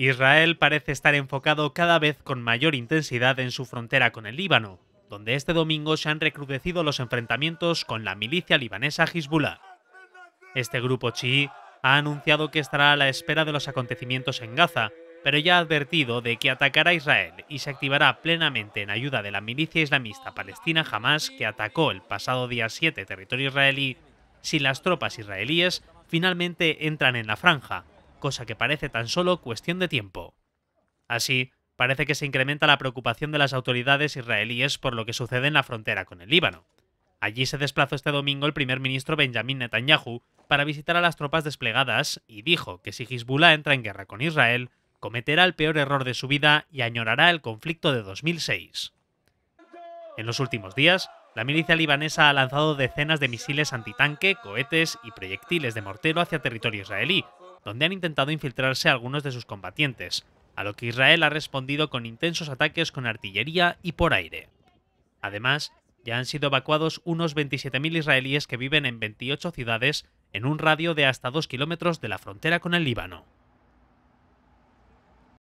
Israel parece estar enfocado cada vez con mayor intensidad en su frontera con el Líbano, donde este domingo se han recrudecido los enfrentamientos con la milicia libanesa Hezbollah. Este grupo chií ha anunciado que estará a la espera de los acontecimientos en Gaza, pero ya ha advertido de que atacará a Israel y se activará plenamente en ayuda de la milicia islamista palestina Hamas que atacó el pasado día 7 territorio israelí si las tropas israelíes finalmente entran en la franja, cosa que parece tan solo cuestión de tiempo. Así, parece que se incrementa la preocupación de las autoridades israelíes por lo que sucede en la frontera con el Líbano. Allí se desplazó este domingo el primer ministro Benjamin Netanyahu para visitar a las tropas desplegadas y dijo que si Hezbollah entra en guerra con Israel, cometerá el peor error de su vida y añorará el conflicto de 2006. En los últimos días, la milicia libanesa ha lanzado decenas de misiles antitanque, cohetes y proyectiles de mortero hacia territorio israelí, donde han intentado infiltrarse algunos de sus combatientes, a lo que Israel ha respondido con intensos ataques con artillería y por aire. Además, ya han sido evacuados unos 27.000 israelíes que viven en 28 ciudades en un radio de hasta 2 kilómetros de la frontera con el Líbano.